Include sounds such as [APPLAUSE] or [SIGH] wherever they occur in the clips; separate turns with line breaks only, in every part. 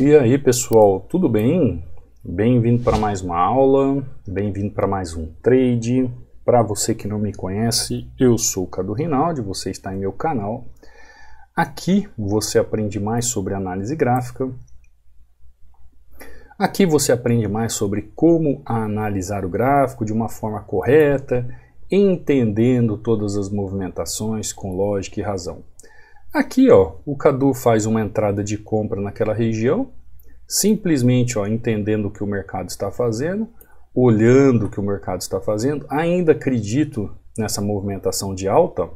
E aí pessoal, tudo bem? Bem-vindo para mais uma aula, bem-vindo para mais um trade. Para você que não me conhece, eu sou o Cadu Rinaldi, você está em meu canal. Aqui você aprende mais sobre análise gráfica. Aqui você aprende mais sobre como analisar o gráfico de uma forma correta, entendendo todas as movimentações com lógica e razão. Aqui, ó, o Cadu faz uma entrada de compra naquela região, simplesmente ó, entendendo o que o mercado está fazendo, olhando o que o mercado está fazendo, ainda acredito nessa movimentação de alta.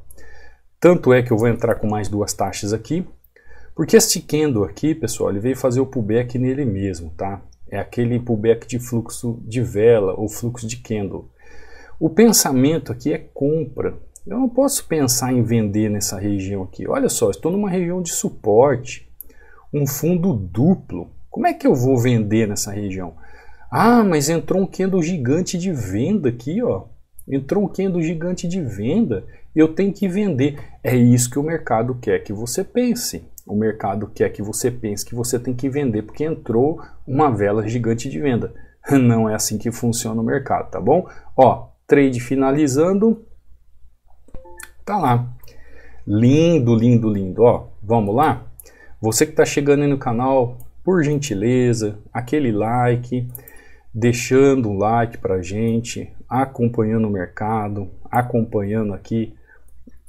Tanto é que eu vou entrar com mais duas taxas aqui, porque este candle aqui, pessoal, ele veio fazer o pullback nele mesmo, tá? É aquele pullback de fluxo de vela ou fluxo de candle. O pensamento aqui é compra. Eu não posso pensar em vender nessa região aqui. Olha só, estou numa região de suporte, um fundo duplo. Como é que eu vou vender nessa região? Ah, mas entrou um candle gigante de venda aqui, ó. Entrou um candle gigante de venda, eu tenho que vender. É isso que o mercado quer que você pense. O mercado quer que você pense que você tem que vender porque entrou uma vela gigante de venda. [LAUGHS] Não é assim que funciona o mercado, tá bom? Ó, trade finalizando. Tá lá. Lindo, lindo, lindo. Ó, vamos lá? Você que está chegando aí no canal, por gentileza, aquele like, deixando um like para a gente, acompanhando o mercado, acompanhando aqui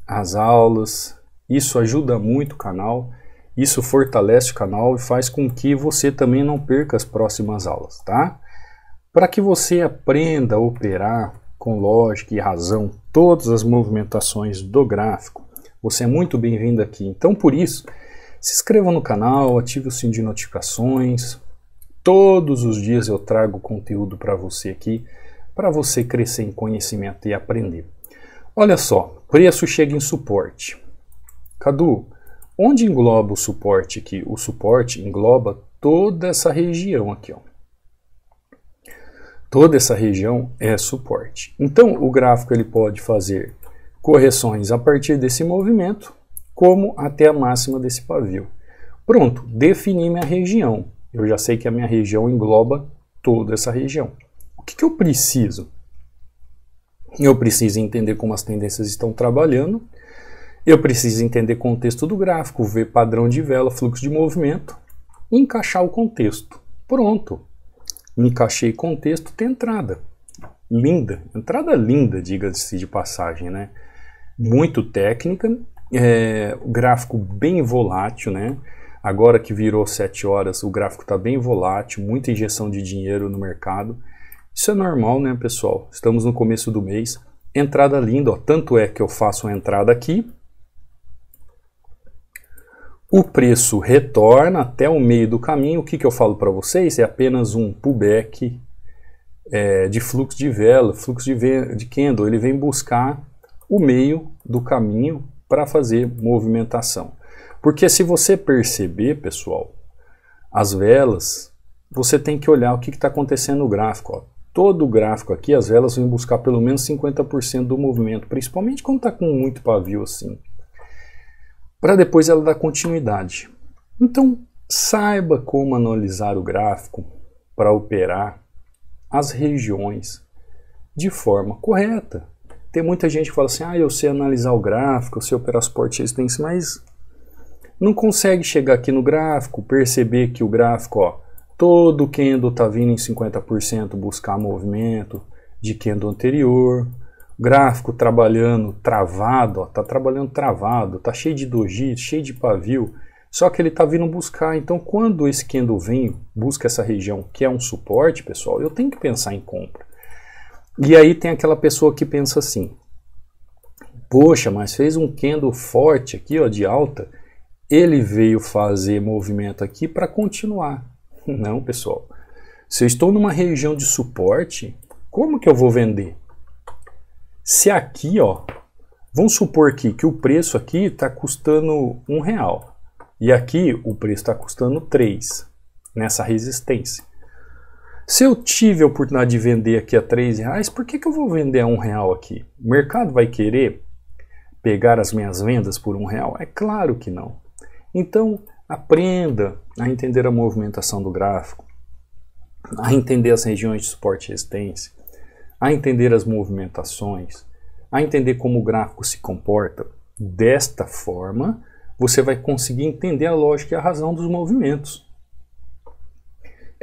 as aulas. Isso ajuda muito o canal, isso fortalece o canal e faz com que você também não perca as próximas aulas, tá? Para que você aprenda a operar com lógica e razão todas as movimentações do gráfico, você é muito bem-vindo aqui. Então, por isso, se inscreva no canal, ative o sininho de notificações. Todos os dias eu trago conteúdo para você aqui, para você crescer em conhecimento e aprender. Olha só, preço chega em suporte. Cadu, onde engloba o suporte aqui? O suporte engloba toda essa região aqui, ó. Toda essa região é suporte. Então, o gráfico ele pode fazer correções a partir desse movimento como até a máxima desse pavio. Pronto, defini minha região. Eu já sei que a minha região engloba toda essa região. O que, que eu preciso? Eu preciso entender como as tendências estão trabalhando, eu preciso entender contexto do gráfico, ver padrão de vela, fluxo de movimento, encaixar o contexto. Pronto. Encaixei contexto, tem entrada. Linda, entrada linda, diga-se de passagem, né? Muito técnica é, gráfico bem volátil, né? Agora que virou 7 horas, o gráfico está bem volátil, muita injeção de dinheiro no mercado. Isso é normal, né, pessoal? Estamos no começo do mês. Entrada linda, ó. tanto é que eu faço uma entrada aqui. O preço retorna até o meio do caminho. O que, que eu falo para vocês? É apenas um pullback é, de fluxo de vela, fluxo de, de candle. Ele vem buscar o meio do caminho para fazer movimentação. Porque se você perceber, pessoal, as velas, você tem que olhar o que está acontecendo no gráfico. Ó. Todo o gráfico aqui, as velas vão buscar pelo menos 50% do movimento, principalmente quando está com muito pavio assim, para depois ela dar continuidade. Então, saiba como analisar o gráfico para operar as regiões de forma correta. Tem muita gente que fala assim, ah, eu sei analisar o gráfico, eu sei operar suporte e resistência, mas não consegue chegar aqui no gráfico, perceber que o gráfico, ó, todo o candle tá vindo em 50% buscar movimento de candle anterior, gráfico trabalhando travado, ó, tá trabalhando travado, tá cheio de doji, cheio de pavio, só que ele tá vindo buscar. Então, quando esse candle vem, busca essa região que é um suporte, pessoal, eu tenho que pensar em compra. E aí tem aquela pessoa que pensa assim: Poxa, mas fez um candle forte aqui, ó, de alta. Ele veio fazer movimento aqui para continuar. [LAUGHS] Não, pessoal. Se eu estou numa região de suporte, como que eu vou vender? Se aqui, ó, vamos supor aqui que o preço aqui está custando um real e aqui o preço está custando três nessa resistência. Se eu tive a oportunidade de vender aqui a três reais, por que, que eu vou vender a um real aqui? O mercado vai querer pegar as minhas vendas por um real? É claro que não. Então aprenda a entender a movimentação do gráfico, a entender as regiões de suporte e resistência, a entender as movimentações, a entender como o gráfico se comporta. Desta forma, você vai conseguir entender a lógica e a razão dos movimentos.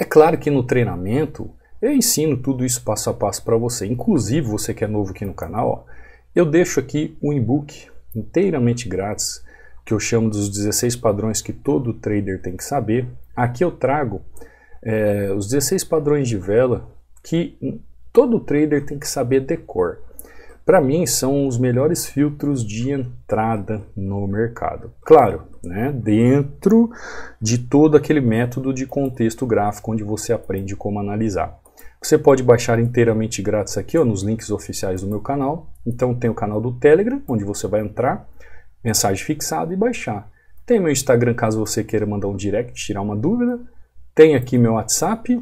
É claro que no treinamento eu ensino tudo isso passo a passo para você. Inclusive, você que é novo aqui no canal, ó, eu deixo aqui um e-book inteiramente grátis que eu chamo dos 16 padrões que todo trader tem que saber. Aqui eu trago é, os 16 padrões de vela que todo trader tem que saber decor. Para mim, são os melhores filtros de entrada no mercado. Claro, né, dentro de todo aquele método de contexto gráfico onde você aprende como analisar. Você pode baixar inteiramente grátis aqui ó, nos links oficiais do meu canal. Então tem o canal do Telegram, onde você vai entrar, mensagem fixada e baixar. Tem meu Instagram caso você queira mandar um direct, tirar uma dúvida. Tem aqui meu WhatsApp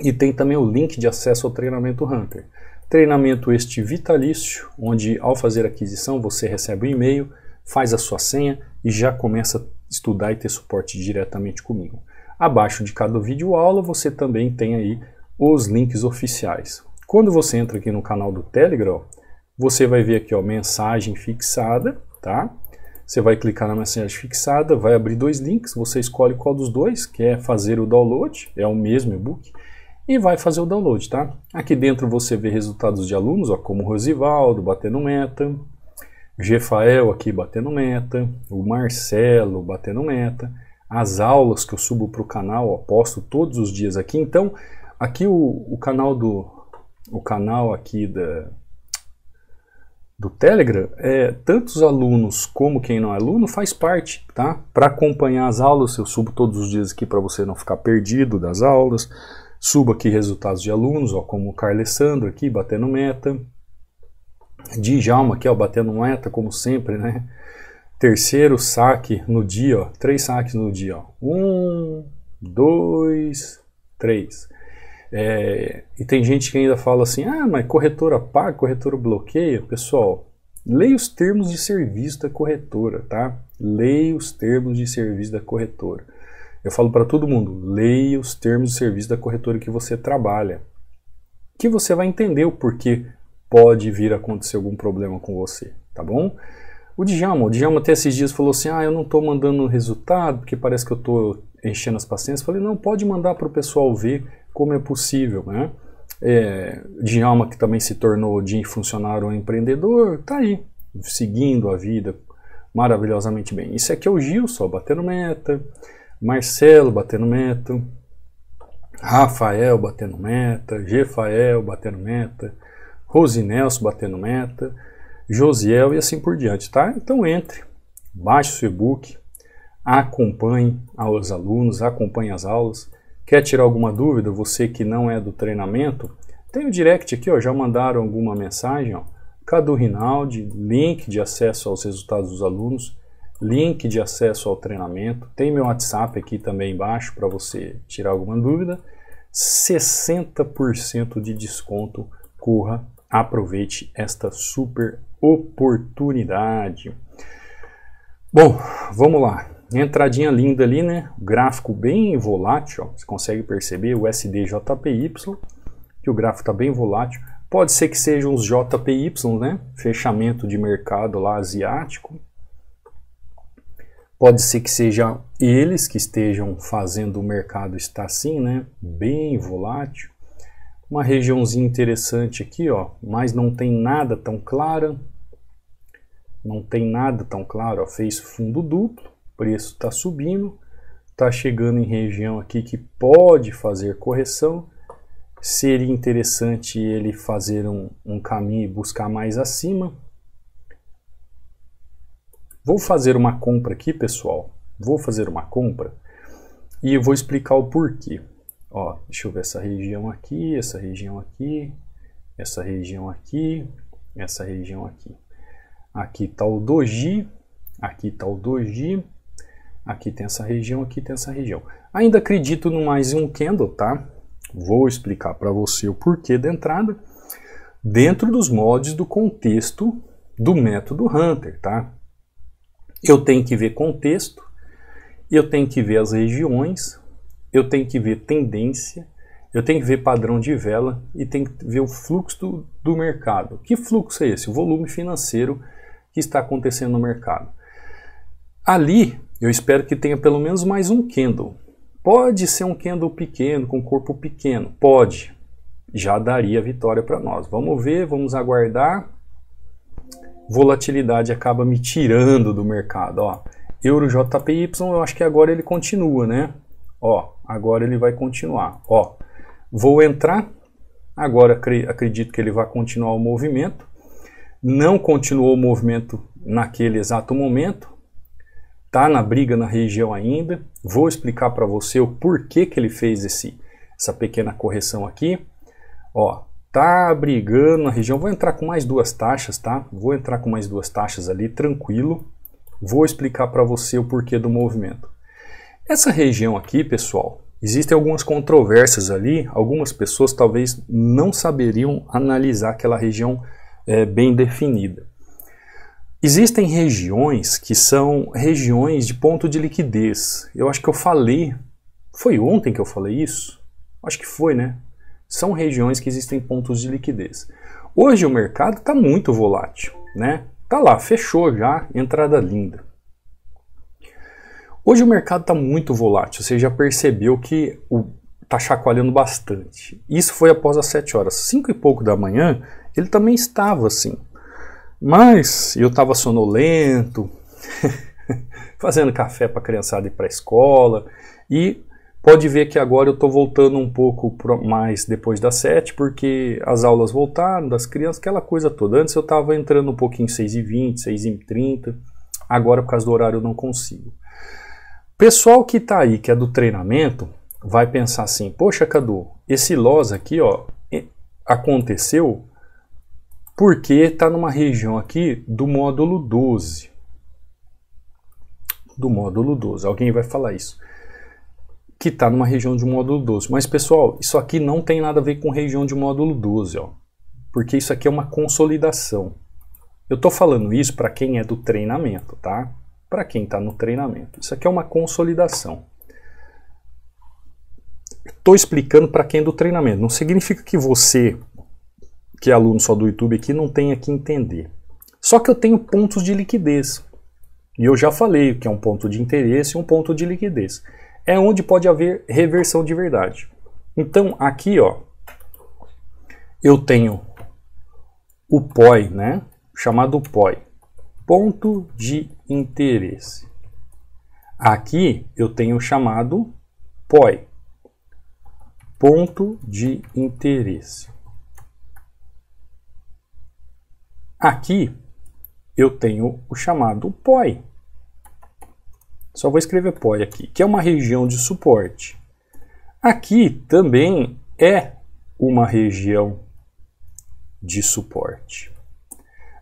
e tem também o link de acesso ao treinamento Hunter. Treinamento este vitalício, onde ao fazer aquisição você recebe um e-mail faz a sua senha e já começa a estudar e ter suporte diretamente comigo. Abaixo de cada vídeo aula você também tem aí os links oficiais. Quando você entra aqui no canal do Telegram, você vai ver aqui ó, mensagem fixada, tá? Você vai clicar na mensagem fixada, vai abrir dois links, você escolhe qual dos dois, quer é fazer o download, é o mesmo e-book, e vai fazer o download, tá? Aqui dentro você vê resultados de alunos, ó, como Rosivaldo, Batendo Meta, Jefael aqui batendo meta, o Marcelo batendo meta, as aulas que eu subo para o canal, ó, posto todos os dias aqui. Então, aqui o, o canal do o canal aqui da, do Telegram, é, tantos alunos como quem não é aluno faz parte, tá? Para acompanhar as aulas, eu subo todos os dias aqui para você não ficar perdido das aulas. Subo aqui resultados de alunos, ó, como o Carlessandro aqui batendo meta, Djalma aqui, ó, é batendo meta, como sempre, né? Terceiro saque no dia, ó, três saques no dia. Ó. Um, dois, três. É, e tem gente que ainda fala assim, ah, mas corretora paga, corretora bloqueia. Pessoal, leia os termos de serviço da corretora, tá? Leia os termos de serviço da corretora. Eu falo para todo mundo, leia os termos de serviço da corretora que você trabalha, que você vai entender o porquê pode vir a acontecer algum problema com você, tá bom? O Djalma, o Djalma até esses dias falou assim, ah, eu não estou mandando resultado, porque parece que eu estou enchendo as pacientes. Falei, não, pode mandar para o pessoal ver como é possível, né? É, Djalma, que também se tornou de funcionário empreendedor, tá aí, seguindo a vida maravilhosamente bem. Isso aqui é o Gil só, batendo meta, Marcelo batendo meta, Rafael batendo meta, Jefael, batendo meta, Rose batendo meta, Josiel e assim por diante, tá? Então entre, baixe o seu e-book, acompanhe aos alunos, acompanhe as aulas. Quer tirar alguma dúvida? Você que não é do treinamento, tem o direct aqui, ó, já mandaram alguma mensagem, ó. Cadu Rinaldi, link de acesso aos resultados dos alunos, link de acesso ao treinamento. Tem meu WhatsApp aqui também embaixo para você tirar alguma dúvida. 60% de desconto. Corra aproveite esta super oportunidade. Bom, vamos lá. Entradinha linda ali, né? gráfico bem volátil, ó. você consegue perceber o SDJPY, que o gráfico está bem volátil. Pode ser que sejam os JPY, né? Fechamento de mercado lá asiático. Pode ser que sejam eles que estejam fazendo o mercado estar assim, né? Bem volátil uma regiãozinha interessante aqui, ó, mas não tem nada tão clara, não tem nada tão claro, ó, fez fundo duplo, preço está subindo, está chegando em região aqui que pode fazer correção, seria interessante ele fazer um, um caminho e buscar mais acima. Vou fazer uma compra aqui, pessoal, vou fazer uma compra e eu vou explicar o porquê. Ó, deixa eu ver essa região aqui, essa região aqui, essa região aqui, essa região aqui. Aqui está o doji, aqui está o doji, aqui tem essa região, aqui tem essa região. Ainda acredito no mais um candle, tá? Vou explicar para você o porquê da entrada dentro dos mods do contexto do método Hunter, tá? Eu tenho que ver contexto, eu tenho que ver as regiões, eu tenho que ver tendência, eu tenho que ver padrão de vela e tenho que ver o fluxo do, do mercado. Que fluxo é esse? O volume financeiro que está acontecendo no mercado. Ali, eu espero que tenha pelo menos mais um candle. Pode ser um candle pequeno, com corpo pequeno, pode. Já daria vitória para nós. Vamos ver, vamos aguardar. Volatilidade acaba me tirando do mercado, ó. Euro JPY, eu acho que agora ele continua, né? Ó, agora ele vai continuar. Ó, vou entrar, agora acredito que ele vai continuar o movimento. Não continuou o movimento naquele exato momento, tá na briga na região ainda. Vou explicar para você o porquê que ele fez esse, essa pequena correção aqui. Ó, tá brigando na região. Vou entrar com mais duas taxas, tá? Vou entrar com mais duas taxas ali, tranquilo. Vou explicar para você o porquê do movimento. Essa região aqui, pessoal, existem algumas controvérsias ali. Algumas pessoas talvez não saberiam analisar aquela região é, bem definida. Existem regiões que são regiões de ponto de liquidez. Eu acho que eu falei, foi ontem que eu falei isso? Acho que foi, né? São regiões que existem pontos de liquidez. Hoje o mercado está muito volátil, né? Tá lá, fechou já, entrada linda. Hoje o mercado está muito volátil, você já percebeu que está chacoalhando bastante. Isso foi após as 7 horas. 5 e pouco da manhã, ele também estava assim. Mas eu estava sonolento, [LAUGHS] fazendo café para a criançada ir para a escola. E pode ver que agora eu estou voltando um pouco mais depois das 7, porque as aulas voltaram das crianças, aquela coisa toda. Antes eu estava entrando um pouquinho 6h20, 6h30. Agora, por causa do horário, eu não consigo. Pessoal que está aí, que é do treinamento, vai pensar assim: poxa, Cadu, esse loss aqui ó, aconteceu porque está numa região aqui do módulo 12. Do módulo 12. Alguém vai falar isso. Que está numa região de módulo 12. Mas, pessoal, isso aqui não tem nada a ver com região de módulo 12, ó, porque isso aqui é uma consolidação. Eu estou falando isso para quem é do treinamento, tá? para quem está no treinamento. Isso aqui é uma consolidação. Estou explicando para quem é do treinamento. Não significa que você, que é aluno só do YouTube aqui, não tenha que entender. Só que eu tenho pontos de liquidez. E eu já falei que é um ponto de interesse e um ponto de liquidez. É onde pode haver reversão de verdade. Então, aqui, ó, eu tenho o POI, né? Chamado POI ponto de interesse. Aqui eu tenho chamado POI, ponto de interesse. Aqui eu tenho o chamado POI. Só vou escrever POI aqui, que é uma região de suporte. Aqui também é uma região de suporte.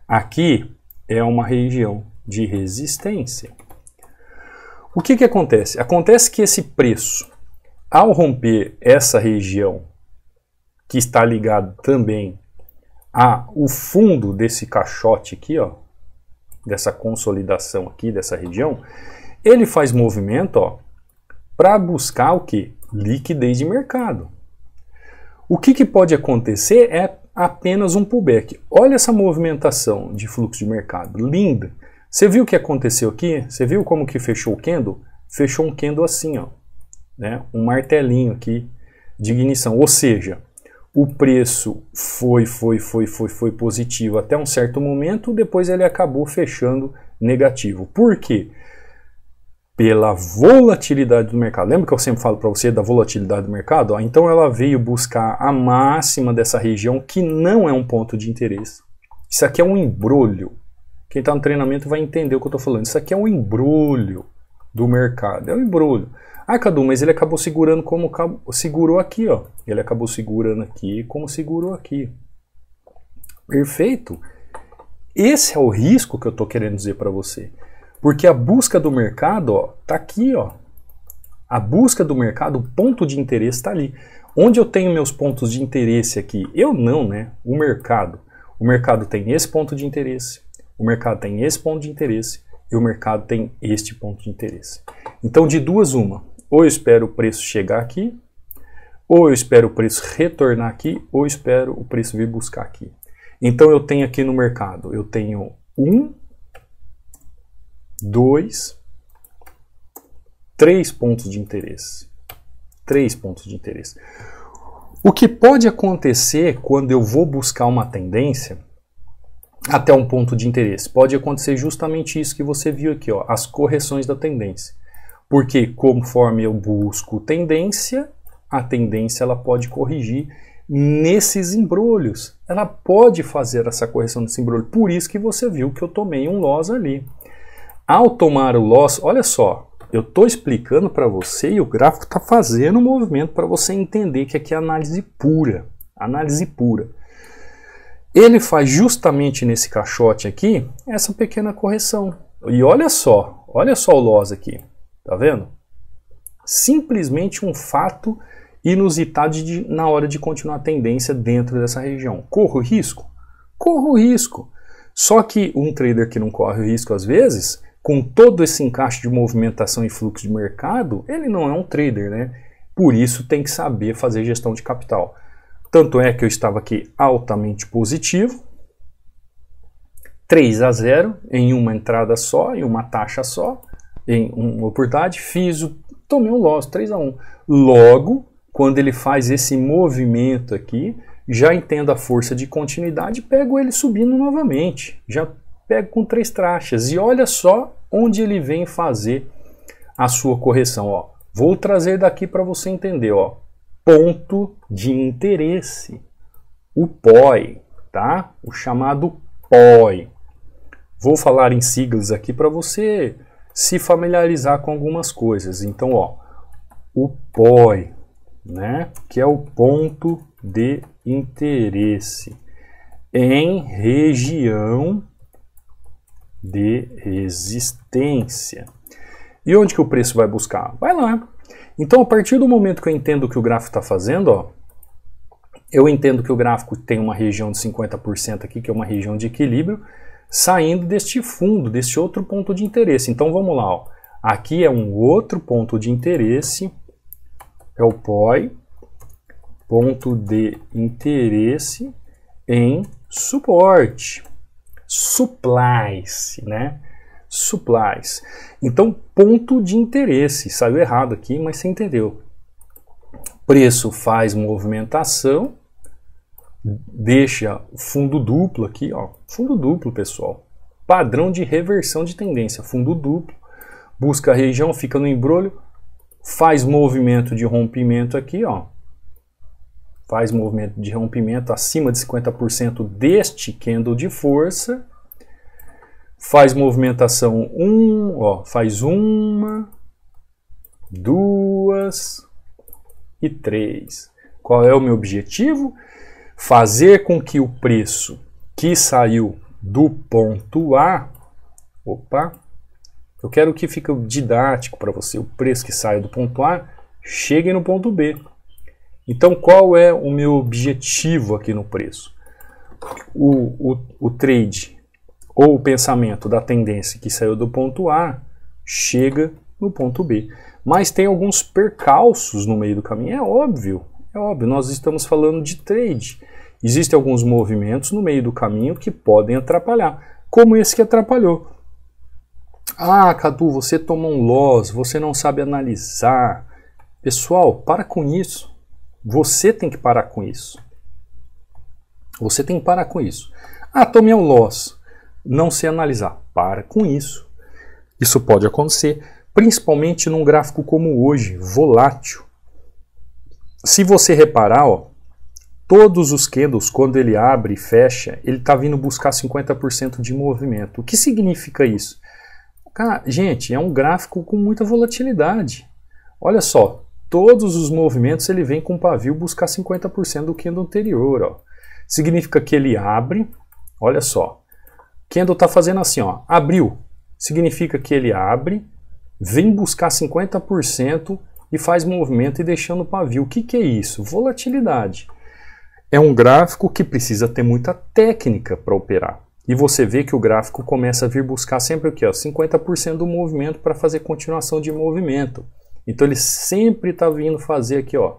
Aqui é uma região de resistência. O que, que acontece? Acontece que esse preço, ao romper essa região, que está ligado também ao fundo desse caixote aqui, ó, dessa consolidação aqui, dessa região, ele faz movimento ó, para buscar o que? Liquidez de mercado. O que, que pode acontecer é apenas um pullback. Olha essa movimentação de fluxo de mercado, linda. Você viu o que aconteceu aqui? Você viu como que fechou o candle? Fechou um candle assim, ó, né? um martelinho aqui de ignição. Ou seja, o preço foi, foi, foi, foi, foi positivo até um certo momento, depois ele acabou fechando negativo. Por quê? pela volatilidade do mercado. Lembra que eu sempre falo para você da volatilidade do mercado? Ah, então ela veio buscar a máxima dessa região que não é um ponto de interesse. Isso aqui é um embrulho. Quem está no treinamento vai entender o que eu estou falando. Isso aqui é um embrulho do mercado. É um embrulho. Ah, Cadu, mas ele acabou segurando como segurou aqui, ó. Ele acabou segurando aqui como segurou aqui. Perfeito. Esse é o risco que eu estou querendo dizer para você. Porque a busca do mercado, ó, tá aqui, ó. A busca do mercado, o ponto de interesse está ali. Onde eu tenho meus pontos de interesse aqui? Eu não, né? O mercado. O mercado tem esse ponto de interesse, o mercado tem esse ponto de interesse e o mercado tem este ponto de interesse. Então, de duas, uma. Ou eu espero o preço chegar aqui, ou eu espero o preço retornar aqui, ou eu espero o preço vir buscar aqui. Então, eu tenho aqui no mercado, eu tenho um dois, três pontos de interesse. Três pontos de interesse. O que pode acontecer quando eu vou buscar uma tendência até um ponto de interesse? Pode acontecer justamente isso que você viu aqui, ó, as correções da tendência. Porque conforme eu busco tendência, a tendência ela pode corrigir nesses embrulhos. Ela pode fazer essa correção desse embrulho. Por isso que você viu que eu tomei um loss ali. Ao tomar o loss, olha só, eu estou explicando para você e o gráfico está fazendo um movimento para você entender que aqui é análise pura. Análise pura. Ele faz justamente nesse caixote aqui essa pequena correção. E olha só, olha só o loss aqui, tá vendo? Simplesmente um fato inusitado de, na hora de continuar a tendência dentro dessa região. Corro risco? Corro risco. Só que um trader que não corre o risco às vezes com todo esse encaixe de movimentação e fluxo de mercado, ele não é um trader, né? Por isso tem que saber fazer gestão de capital. Tanto é que eu estava aqui altamente positivo, 3 a 0 em uma entrada só, em uma taxa só, em uma oportunidade, fiz o tomei um loss 3 a 1. Logo, quando ele faz esse movimento aqui, já entendo a força de continuidade, pego ele subindo novamente. Já pego com três trachas E olha só onde ele vem fazer a sua correção. Ó. Vou trazer daqui para você entender. Ó. Ponto de interesse. O POI, tá? O chamado POI. Vou falar em siglas aqui para você se familiarizar com algumas coisas. Então, ó, o POI, né, que é o ponto de interesse em região de resistência. E onde que o preço vai buscar? Vai lá. Então, a partir do momento que eu entendo o que o gráfico está fazendo, ó, eu entendo que o gráfico tem uma região de 50% aqui, que é uma região de equilíbrio, saindo deste fundo, deste outro ponto de interesse. Então, vamos lá. Ó. Aqui é um outro ponto de interesse, é o POI, ponto de interesse em suporte supplies, né? Supplies. Então, ponto de interesse. Saiu errado aqui, mas você entendeu. Preço faz movimentação, deixa fundo duplo aqui, ó. Fundo duplo, pessoal. Padrão de reversão de tendência, fundo duplo. Busca a região, fica no embrulho, faz movimento de rompimento aqui, ó faz movimento de rompimento acima de 50% deste candle de força, faz movimentação 1, um, ó, faz uma, duas e três. Qual é o meu objetivo? Fazer com que o preço que saiu do ponto A, opa, eu quero que fique didático para você, o preço que sai do ponto A chegue no ponto B. Então, qual é o meu objetivo aqui no preço? O, o, o trade ou o pensamento da tendência que saiu do ponto A chega no ponto B. Mas tem alguns percalços no meio do caminho, é óbvio, é óbvio, nós estamos falando de trade. Existem alguns movimentos no meio do caminho que podem atrapalhar, como esse que atrapalhou. Ah, Cadu, você tomou um loss, você não sabe analisar. Pessoal, para com isso. Você tem que parar com isso. Você tem que parar com isso. Ah, tomei um loss. Não se analisar. Para com isso. Isso pode acontecer, principalmente num gráfico como hoje, volátil. Se você reparar, ó, todos os candles, quando ele abre e fecha, ele está vindo buscar 50% de movimento. O que significa isso? Cara, gente, é um gráfico com muita volatilidade. Olha só, todos os movimentos ele vem com o pavio buscar 50% do candle anterior. Ó. Significa que ele abre, olha só. O candle está fazendo assim, ó, abriu. Significa que ele abre, vem buscar 50% e faz movimento e deixando o pavio. O que, que é isso? Volatilidade. É um gráfico que precisa ter muita técnica para operar. E você vê que o gráfico começa a vir buscar sempre o que? 50% do movimento para fazer continuação de movimento. Então ele sempre está vindo fazer aqui, ó,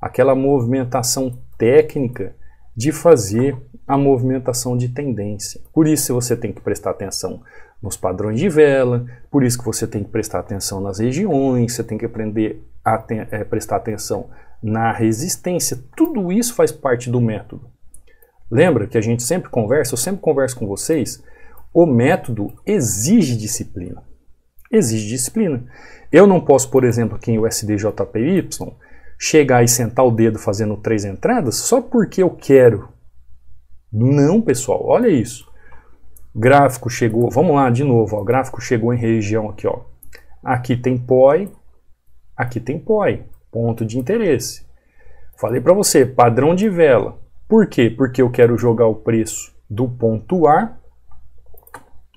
aquela movimentação técnica de fazer a movimentação de tendência. Por isso você tem que prestar atenção nos padrões de vela, por isso que você tem que prestar atenção nas regiões, você tem que aprender a te é, eh, prestar atenção na resistência. Tudo isso faz parte do método. Lembra que a gente sempre conversa, eu sempre converso com vocês, o método exige disciplina exige disciplina. Eu não posso, por exemplo, aqui em USDJPY, chegar e sentar o dedo fazendo três entradas só porque eu quero. Não, pessoal, olha isso. Gráfico chegou, vamos lá de novo, ó, gráfico chegou em região aqui, ó. Aqui tem POI, aqui tem POI, ponto de interesse. Falei para você, padrão de vela. Por quê? Porque eu quero jogar o preço do ponto A.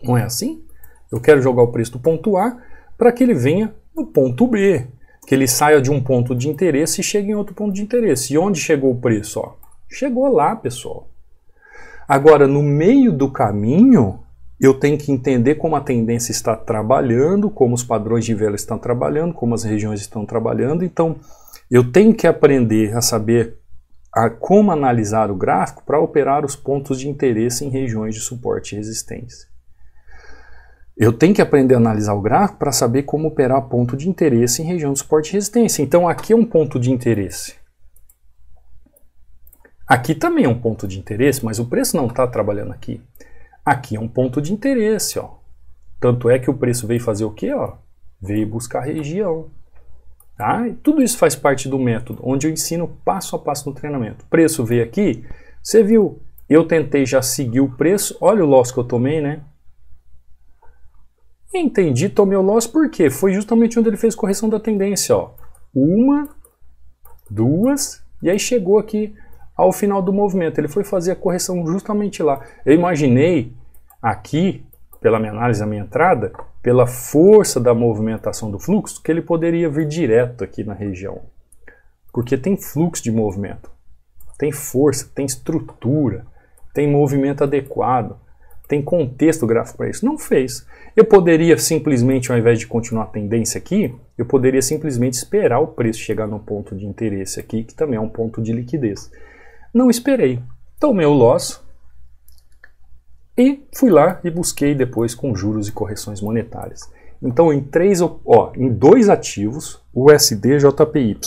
Não é assim? Eu quero jogar o preço do ponto A para que ele venha no ponto B, que ele saia de um ponto de interesse e chegue em outro ponto de interesse. E onde chegou o preço? Ó? Chegou lá, pessoal. Agora, no meio do caminho, eu tenho que entender como a tendência está trabalhando, como os padrões de vela estão trabalhando, como as regiões estão trabalhando. Então, eu tenho que aprender a saber a como analisar o gráfico para operar os pontos de interesse em regiões de suporte e resistência. Eu tenho que aprender a analisar o gráfico para saber como operar ponto de interesse em região de suporte e resistência. Então aqui é um ponto de interesse. Aqui também é um ponto de interesse, mas o preço não está trabalhando aqui. Aqui é um ponto de interesse, ó. Tanto é que o preço veio fazer o quê, ó? Veio buscar região. Tá? E tudo isso faz parte do método, onde eu ensino passo a passo no treinamento. Preço veio aqui, você viu, eu tentei já seguir o preço, olha o loss que eu tomei, né? Entendi, tomei o loss porque foi justamente onde ele fez correção da tendência. Ó. Uma, duas, e aí chegou aqui ao final do movimento. Ele foi fazer a correção justamente lá. Eu imaginei aqui, pela minha análise, a minha entrada, pela força da movimentação do fluxo, que ele poderia vir direto aqui na região. Porque tem fluxo de movimento, tem força, tem estrutura, tem movimento adequado tem contexto gráfico para isso. Não fez. Eu poderia simplesmente, ao invés de continuar a tendência aqui, eu poderia simplesmente esperar o preço chegar no ponto de interesse aqui, que também é um ponto de liquidez. Não esperei. Tomei o loss e fui lá e busquei depois com juros e correções monetárias. Então, em, três, ó, em dois ativos, USD JPY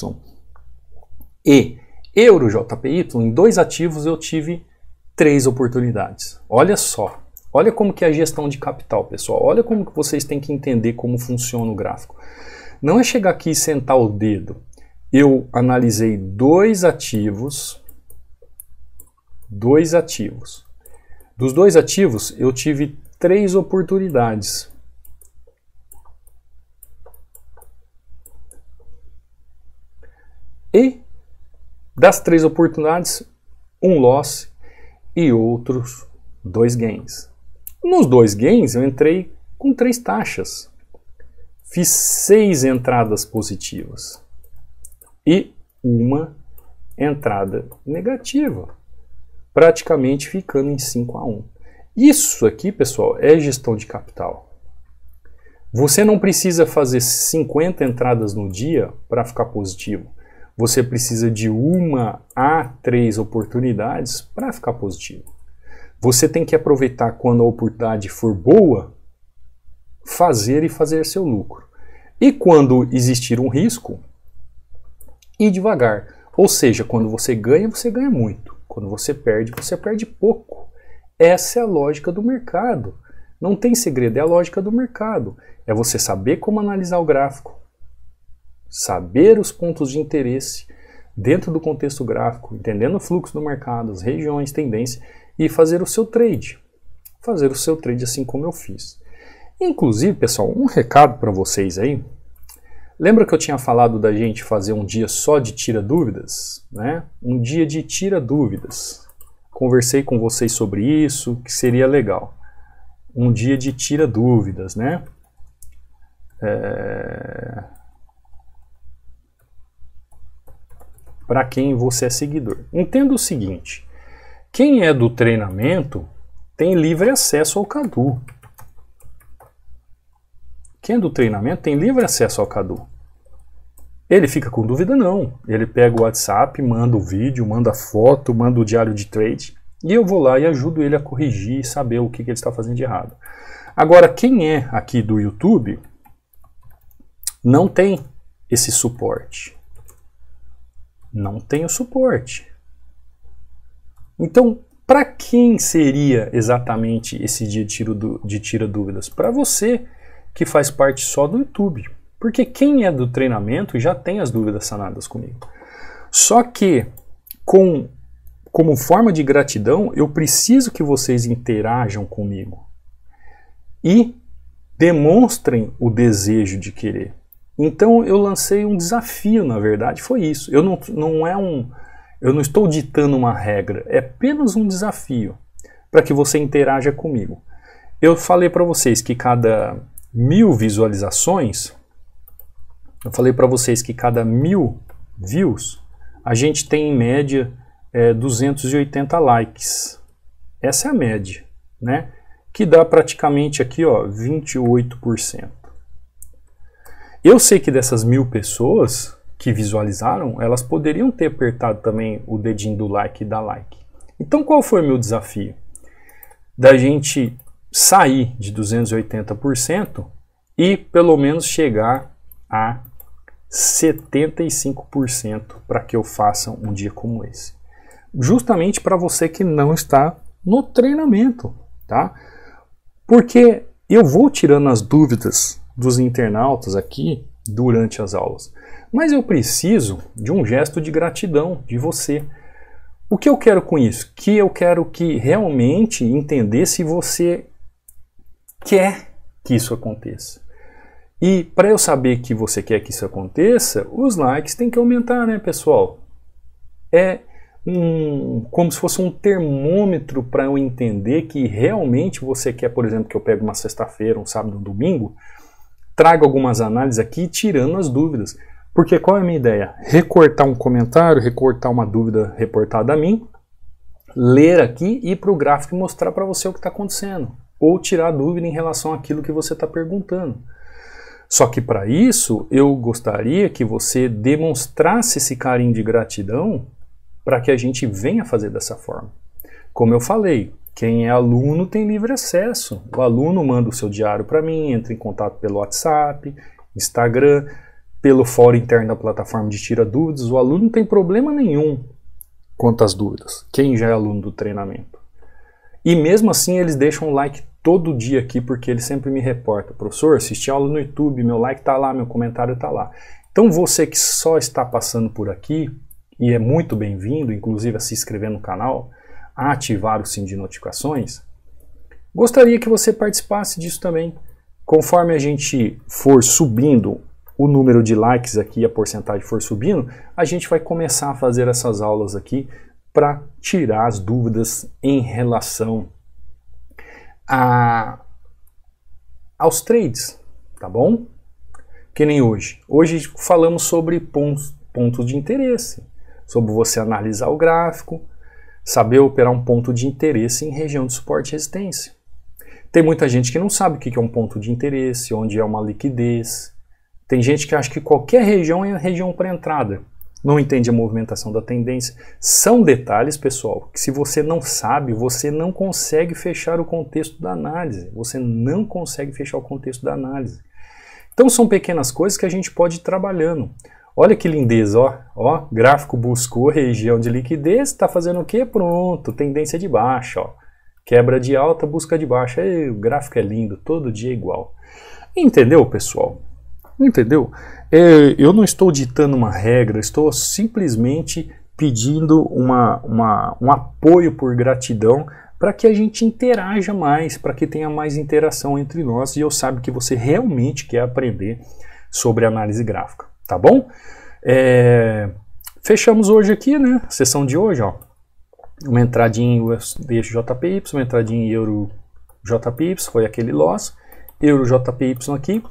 e Euro JPY, em dois ativos eu tive três oportunidades. Olha só, Olha como que é a gestão de capital, pessoal. Olha como que vocês têm que entender como funciona o gráfico. Não é chegar aqui e sentar o dedo. Eu analisei dois ativos, dois ativos. Dos dois ativos, eu tive três oportunidades. E das três oportunidades, um loss e outros dois gains. Nos dois gains eu entrei com três taxas. Fiz seis entradas positivas e uma entrada negativa, praticamente ficando em 5 a 1. Isso aqui, pessoal, é gestão de capital. Você não precisa fazer 50 entradas no dia para ficar positivo. Você precisa de uma a três oportunidades para ficar positivo. Você tem que aproveitar quando a oportunidade for boa, fazer e fazer seu lucro. E quando existir um risco, ir devagar. Ou seja, quando você ganha, você ganha muito. Quando você perde, você perde pouco. Essa é a lógica do mercado. Não tem segredo, é a lógica do mercado. É você saber como analisar o gráfico, saber os pontos de interesse dentro do contexto gráfico, entendendo o fluxo do mercado, as regiões, tendências e fazer o seu trade. Fazer o seu trade assim como eu fiz. Inclusive, pessoal, um recado para vocês aí. Lembra que eu tinha falado da gente fazer um dia só de tira dúvidas, né? Um dia de tira dúvidas. Conversei com vocês sobre isso, que seria legal. Um dia de tira dúvidas, né? É... Para quem você é seguidor. Entenda o seguinte: quem é do treinamento tem livre acesso ao Cadu. Quem é do treinamento tem livre acesso ao Cadu. Ele fica com dúvida? Não. Ele pega o WhatsApp, manda o vídeo, manda a foto, manda o diário de trade e eu vou lá e ajudo ele a corrigir e saber o que, que ele está fazendo de errado. Agora, quem é aqui do YouTube não tem esse suporte. Não tem o suporte. Então, para quem seria exatamente esse dia de, Tira Dúvidas? Para você que faz parte só do YouTube. Porque quem é do treinamento já tem as dúvidas sanadas comigo. Só que, com, como forma de gratidão, eu preciso que vocês interajam comigo e demonstrem o desejo de querer. Então, eu lancei um desafio, na verdade, foi isso. Eu não, não é um eu não estou ditando uma regra, é apenas um desafio para que você interaja comigo. Eu falei para vocês que cada mil visualizações, eu falei para vocês que cada mil views, a gente tem em média é, 280 likes. Essa é a média, né? Que dá praticamente aqui, ó, 28%. Eu sei que dessas mil pessoas, que visualizaram, elas poderiam ter apertado também o dedinho do like e da like. Então qual foi o meu desafio? Da gente sair de 280% e pelo menos chegar a 75% para que eu faça um dia como esse. Justamente para você que não está no treinamento, tá? Porque eu vou tirando as dúvidas dos internautas aqui durante as aulas. Mas eu preciso de um gesto de gratidão de você. O que eu quero com isso? Que eu quero que realmente entender se você quer que isso aconteça. E para eu saber que você quer que isso aconteça, os likes têm que aumentar, né, pessoal? É um, como se fosse um termômetro para eu entender que realmente você quer, por exemplo, que eu pegue uma sexta-feira, um sábado, um domingo, trago algumas análises aqui tirando as dúvidas. Porque qual é a minha ideia? Recortar um comentário, recortar uma dúvida reportada a mim, ler aqui e ir para o gráfico mostrar para você o que está acontecendo. Ou tirar dúvida em relação àquilo que você está perguntando. Só que para isso, eu gostaria que você demonstrasse esse carinho de gratidão para que a gente venha fazer dessa forma. Como eu falei, quem é aluno tem livre acesso. O aluno manda o seu diário para mim, entra em contato pelo WhatsApp, Instagram, pelo fórum interno da plataforma de tira dúvidas. O aluno não tem problema nenhum quanto às dúvidas. Quem já é aluno do treinamento. E mesmo assim eles deixam um like todo dia aqui porque ele sempre me reporta, professor, assisti aula no YouTube, meu like tá lá, meu comentário tá lá. Então você que só está passando por aqui e é muito bem-vindo, inclusive a se inscrever no canal, a ativar o sininho de notificações, gostaria que você participasse disso também. Conforme a gente for subindo o número de likes aqui, a porcentagem for subindo, a gente vai começar a fazer essas aulas aqui para tirar as dúvidas em relação a, aos trades, tá bom? Que nem hoje. Hoje falamos sobre pontos, pontos de interesse, sobre você analisar o gráfico, Saber operar um ponto de interesse em região de suporte e resistência. Tem muita gente que não sabe o que é um ponto de interesse, onde é uma liquidez. Tem gente que acha que qualquer região é região para entrada. Não entende a movimentação da tendência. São detalhes, pessoal, que se você não sabe, você não consegue fechar o contexto da análise. Você não consegue fechar o contexto da análise. Então são pequenas coisas que a gente pode ir trabalhando. Olha que lindeza, ó. ó gráfico buscou região de liquidez, está fazendo o quê? Pronto, tendência de baixa, ó. Quebra de alta, busca de baixa. Ei, o gráfico é lindo, todo dia é igual. Entendeu, pessoal? Entendeu? É, eu não estou ditando uma regra, estou simplesmente pedindo uma, uma, um apoio por gratidão para que a gente interaja mais, para que tenha mais interação entre nós e eu saiba que você realmente quer aprender sobre análise gráfica tá bom? É, fechamos hoje aqui, né? sessão de hoje, ó. Uma entradinha em USD JPY, uma entradinha em Euro JPY, foi aquele loss. Euro JPY aqui.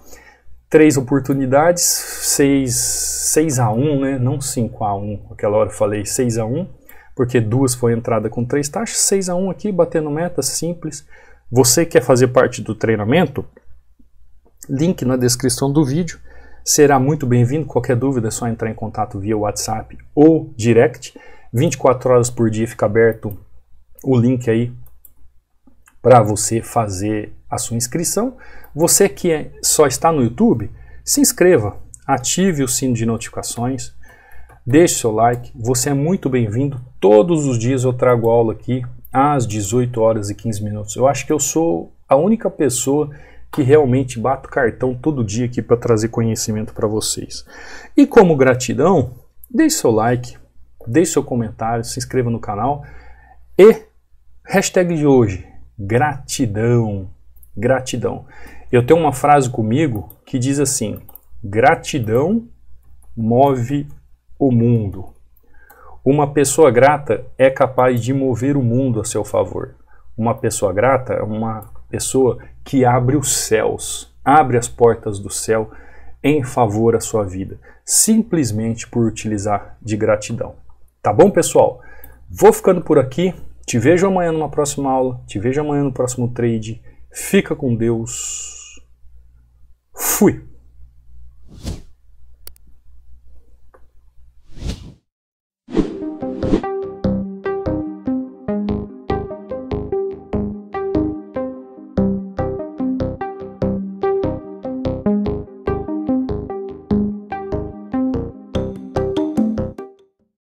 Três oportunidades, 6, 6 a 1, né? Não 5 a 1. Aquela hora eu falei 6 a 1, porque duas foi entrada com três taxas, 6 a 1 aqui, batendo meta simples. Você quer fazer parte do treinamento? Link na descrição do vídeo será muito bem-vindo. Qualquer dúvida é só entrar em contato via WhatsApp ou direct. 24 horas por dia fica aberto o link aí para você fazer a sua inscrição. Você que é, só está no YouTube, se inscreva, ative o sino de notificações, deixe seu like. Você é muito bem-vindo. Todos os dias eu trago aula aqui às 18 horas e 15 minutos. Eu acho que eu sou a única pessoa que realmente bato cartão todo dia aqui para trazer conhecimento para vocês. E como gratidão, deixe seu like, deixe seu comentário, se inscreva no canal e hashtag de hoje, gratidão. Gratidão. Eu tenho uma frase comigo que diz assim: gratidão move o mundo. Uma pessoa grata é capaz de mover o mundo a seu favor. Uma pessoa grata é uma pessoa que abre os céus, abre as portas do céu em favor à sua vida, simplesmente por utilizar de gratidão. Tá bom, pessoal? Vou ficando por aqui. Te vejo amanhã numa próxima aula. Te vejo amanhã no próximo trade. Fica com Deus. Fui!